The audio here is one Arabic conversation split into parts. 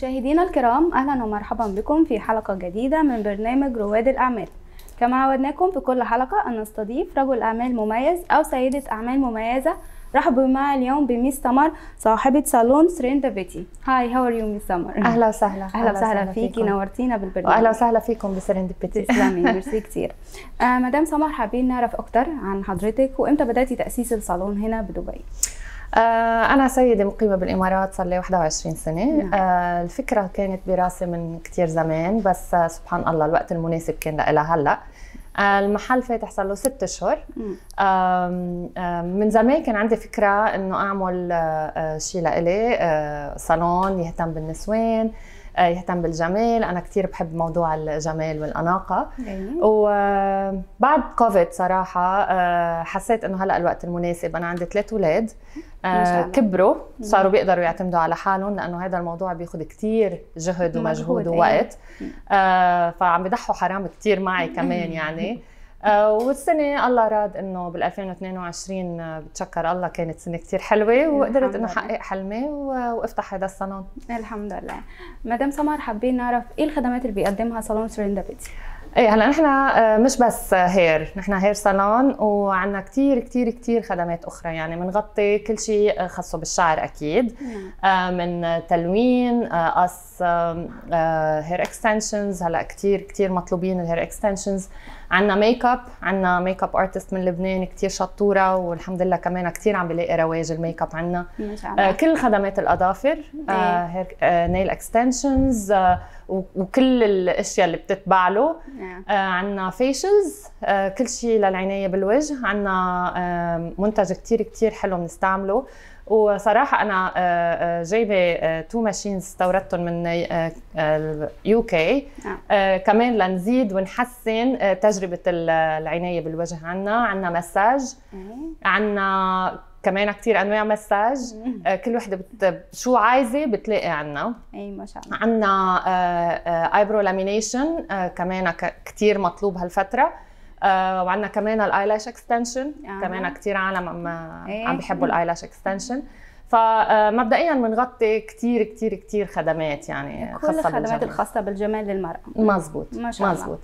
مشاهدينا الكرام اهلا ومرحبا بكم في حلقه جديده من برنامج رواد الاعمال كما عودناكم في كل حلقه ان نستضيف رجل اعمال مميز او سيده اعمال مميزه رحبوا معي اليوم بميس سمر صاحبة صالون سريندا بيتي هاي هاو ار يو ميس سمر اهلا وسهلا اهلا وسهلا فيكي نورتينا بالبرنامج اهلا وسهلا فيكم بسريندا بيتي تسلمي ميرسي كتير آه مدام سمر حابين نعرف اكتر عن حضرتك وامتى بدأتي تأسيس الصالون هنا بدبي آه، أنا سيدة مقيمة بالإمارات صار لي 21 سنة نعم. آه، الفكرة كانت براسي من كتير زمان بس آه، سبحان الله الوقت المناسب كان لها هلأ المحل فاتح صار له ست اشهر من زمان كان عندي فكره انه اعمل شيء لإلي صالون يهتم بالنسوان يهتم بالجمال انا كثير بحب موضوع الجمال والاناقه وبعد كوفيد صراحه حسيت انه هلا الوقت المناسب انا عندي ثلاث اولاد آه كبروا صاروا بيقدروا يعتمدوا على حالهم لانه هذا الموضوع بياخذ كثير جهد ومجهود إيه. ووقت آه فعم بضحوا حرام كثير معي كمان يعني آه والسنه الله راد انه بال 2022 آه، بتشكر الله كانت سنه كثير حلوه وقدرت انه احقق حلمي وافتح هذا الصالون الحمد لله مدام سمر حابين نعرف ايه الخدمات اللي بيقدمها صالون سريندا ايه هلا نحن آه، مش بس هير، نحن هير صالون وعندنا كثير كثير كثير خدمات اخرى يعني بنغطي كل شيء خاصه بالشعر اكيد نعم. آه، من تلوين قص آه، هير اكستنشنز هلا كثير كثير مطلوبين الهير اكستنشنز عندنا ميك اب عندنا ميك اب ارتست من لبنان كثير شطوره والحمد لله كمان كثير عم بلاقي رواج الميك اب عندنا كل خدمات الاظافر هير نيل اكستنشنز وكل الاشياء اللي بتتبع له yeah. آه عندنا فيشلز آه كل شيء للعنايه بالوجه عندنا آه منتج كثير كثير حلو بنستعمله وصراحه انا آه، آه، جايبه تو آه، ماشينز استوردتهم من يو كي كمان لنزيد ونحسن تجربه العنايه بالوجه عنا عنا مساج عنا كمان كثير انواع مساج آه، كل وحده بت... شو عايزه بتلاقي عنا اي ما شاء الله عندنا ايبرو لامينيشن كمان كثير مطلوب هالفتره آه، وعندنا كمان الايلاش اكستنشن كمان كثير عالم عم, إيه. عم بيحبوا الايلاش اكستنشن فمبدئيا آه، بنغطي كثير كثير كثير خدمات يعني كل خاصه الخدمات الخاصه بالجمال للمراه مزبوط ما شاء مزبوط.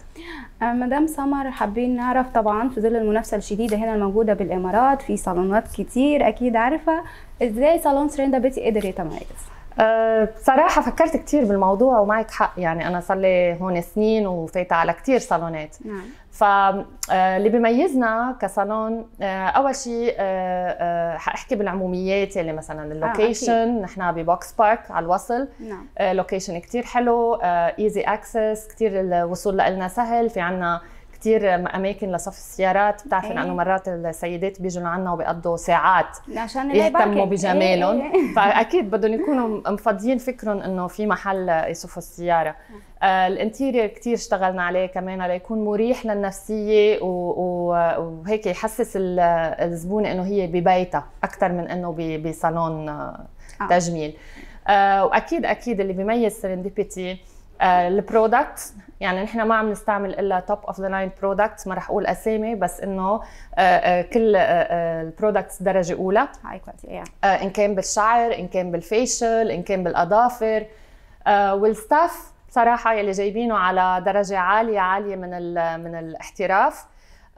الله آه، مدام سمر حابين نعرف طبعا في ظل المنافسه الشديده هنا الموجوده بالامارات في صالونات كتير اكيد عارفه ازاي صالون سريندا بيتي قدر يتميز صراحة بصراحة فكرت كثير بالموضوع ومعك حق يعني أنا صار لي هون سنين وفايتة على كثير صالونات نعم. فاللي أه، بيميزنا كصالون أه، أول شيء أه، حأحكي بالعموميات يعني مثلا اللوكيشن آه، نحن ببوكس بارك على الوصل نعم. لوكيشن كثير حلو ايزي اكسس كثير الوصول لنا سهل في عنا كثير اماكن لصف السيارات بتعرفي إيه. انه مرات السيدات بيجوا لعنا وبيقضوا ساعات عشان يهتموا إيه، إيه. بجمالهم ايه فاكيد بدهم يكونوا مفضيين فكرهم انه في محل يصفوا السياره آه كثير اشتغلنا عليه كمان ليكون مريح للنفسيه وهيك يحسس الزبونه انه هي ببيتها اكثر من انه بصالون آه، آه. تجميل آه واكيد اكيد اللي بيميز سيرنديبيتي آه، البرودكتس يعني نحن ما عم نستعمل الا توب اوف ذا لاين برودكتس ما رح اقول اسامي بس انه آه، آه، كل البرودكتس درجه اولى هاي كواليتي ان كان بالشعر ان كان بالفيشل ان كان بالاظافر والستاف صراحه يلي جايبينه على درجه عاليه عاليه من من الاحتراف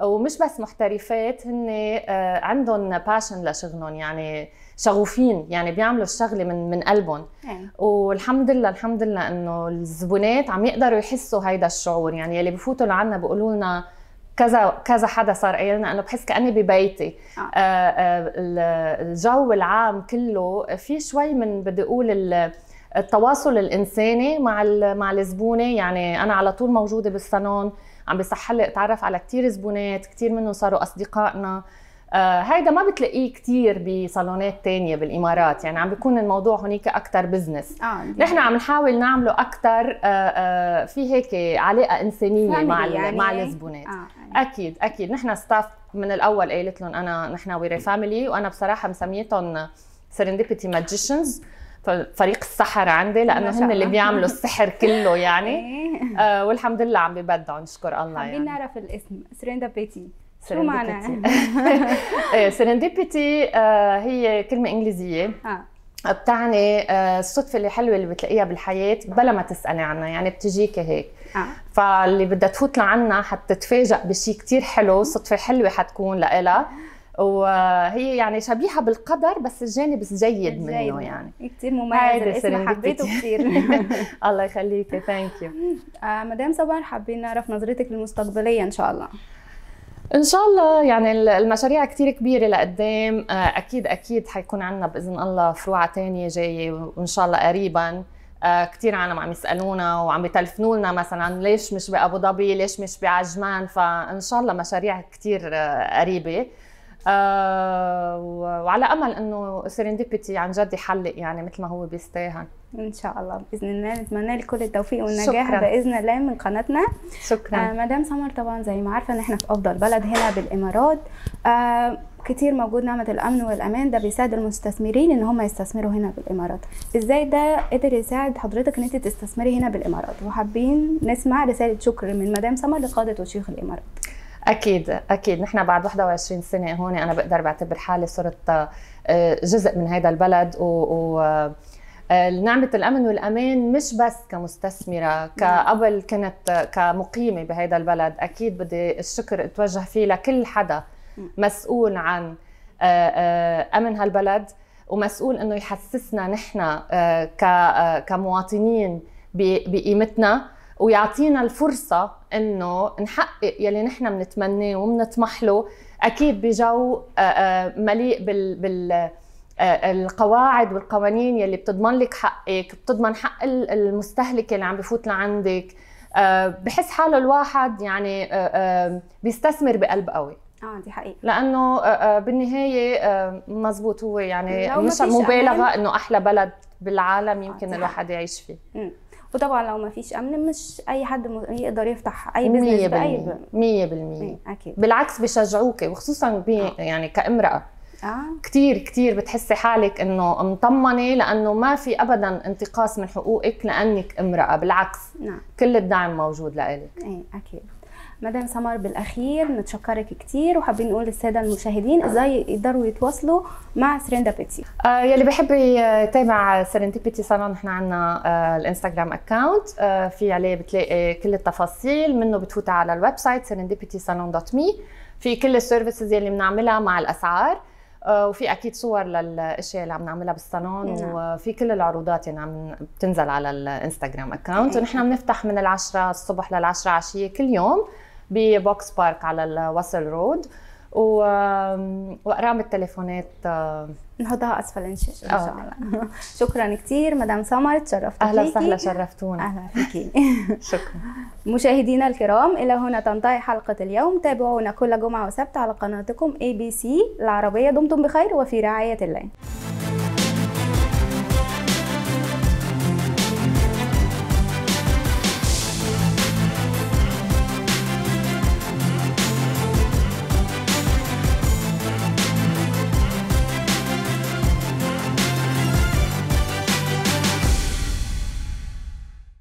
ومش بس محترفات هن آه، عندهم باشن لشغلهم يعني شغوفين يعني بيعملوا الشغله من من قلبهم إيه. والحمد لله الحمد لله انه الزبونات عم يقدروا يحسوا هيدا الشعور يعني اللي بفوتوا لعنا بيقولوا لنا كذا كذا حدا صار قايل لنا انه بحس كاني ببيتي آه. آه, آه، الجو العام كله في شوي من بدي اقول التواصل الانساني مع مع الزبونه يعني انا على طول موجوده بالصالون عم بيصحلي اتعرف على كثير زبونات كثير منهم صاروا اصدقائنا آه هيدا ما بتلاقيه كثير بصالونات تانية بالامارات يعني عم بيكون الموضوع هناك اكثر بزنس آه نحن عم نحاول نعمله اكثر آه،, آه في هيك علاقه انسانيه مع يعني مع إيه؟ الزبونات آه. إيه. اكيد اكيد نحن ستاف من الاول قالت لهم انا نحن وير فاميلي وانا بصراحه مسميتهم سيرنديبيتي ماجيشنز فريق السحر عندي لانه هم اللي بيعملوا السحر كله يعني إيه. آه والحمد لله عم ببدعوا نشكر الله يعني حابين نعرف الاسم بيتي شو معناها؟ إيه، سرندبيتي هي كلمه انجليزيه آه. بتعني آه، الصدفة اللي حلوة اللي بتلاقيها بالحياة بلا ما تسألي عنها يعني بتجيك هيك آه. فاللي بدها تفوت لعنا حتتفاجأ بشيء كتير حلو صدفة حلوة حتكون لإلها وهي يعني شبيهه بالقدر بس الجانب الجيد منه يعني كثير مميز الاسم حبيته كثير الله يخليكي ثانك يو مدام صبر حابين نعرف نظرتك المستقبليه ان شاء الله ان شاء الله يعني المشاريع كثير كبيره لقدام آه، اكيد اكيد حيكون عندنا باذن الله فروعه ثانيه جايه وان شاء الله قريبا آه، كثير عالم عم يسالونا وعم يتلفنوا لنا مثلا ليش مش بابو ظبي ليش مش بعجمان فان شاء الله مشاريع كثير آه، قريبه آه، وعلى امل انه السيرنديبيتي عن جد يحلق يعني مثل ما هو بيستاهل ان شاء الله باذن الله نتمنى لك كل التوفيق والنجاح باذن الله من قناتنا شكرا آه مدام سمر طبعا زي ما عارفه ان احنا في افضل بلد هنا بالامارات آه كتير موجود نعمة الأمن والأمان ده بيساعد المستثمرين إن هم يستثمروا هنا بالإمارات إزاي ده قدر يساعد حضرتك إن أنت تستثمري هنا بالإمارات وحابين نسمع رسالة شكر من مدام سمر لقادة وشيخ الإمارات اكيد اكيد نحن بعد 21 سنه هون انا بقدر بعتبر حالي صرت آه، جزء من هذا البلد و, و... آه، نعمة الأمن والأمان مش بس كمستثمرة كقبل كنت كمقيمة بهذا البلد أكيد بدي الشكر أتوجه فيه لكل حدا مسؤول عن آه، أمن هالبلد ومسؤول أنه يحسسنا نحن كمواطنين بقيمتنا ويعطينا الفرصة انه نحقق يلي نحن بنتمناه وبنطمح له اكيد بجو آه، آه، مليء بال, بال آه، القواعد والقوانين يلي بتضمن لك حقك بتضمن حق المستهلك اللي عم بفوت لعندك بحس حاله الواحد يعني بيستثمر بقلب قوي اه دي حقيقة لانه بالنهاية مزبوط هو يعني مش مبالغة انه احلى بلد بالعالم يمكن الواحد يعيش فيه وطبعا لو ما فيش امن مش اي حد يقدر يفتح اي بزنس باي 100% اكيد بالعكس بشجعوكي وخصوصا آه. يعني كامراه آه. كتير كتير بتحسي حالك انه مطمنه لانه ما في ابدا انتقاص من حقوقك لانك امراه بالعكس نعم. كل الدعم موجود لإلك ايه اكيد مدام سمر بالاخير نتشكرك كتير وحابين نقول للساده المشاهدين ازاي يقدروا يتواصلوا مع سرندابيتي آه يلي بحب يتابع سرندابيتي صالون احنا عندنا آه الانستغرام اكاونت آه في عليه بتلاقي كل التفاصيل منه بتفوت على الويب سايت سرندابيتي صالون دوت مي في كل السيرفيسز يلي بنعملها مع الاسعار آه، وفي اكيد صور للاشياء اللي عم نعملها بالصالون نعم. وفي كل العروضات اللي عم بتنزل على الانستغرام اكاونت ونحن بنفتح من العشرة الصبح للعشرة عشيه كل يوم ببوكس بارك على الوصل رود و... وارقام التليفونات نحطها اسفل ان شاء آه. الله شكرا كثير مدام سمر تشرفت اهلا وسهلا شرفتونا اهلا فيكي شكرا مشاهدينا الكرام الى هنا تنتهي حلقه اليوم تابعونا كل جمعه وسبت على قناتكم اي بي سي العربيه دمتم بخير وفي رعايه الله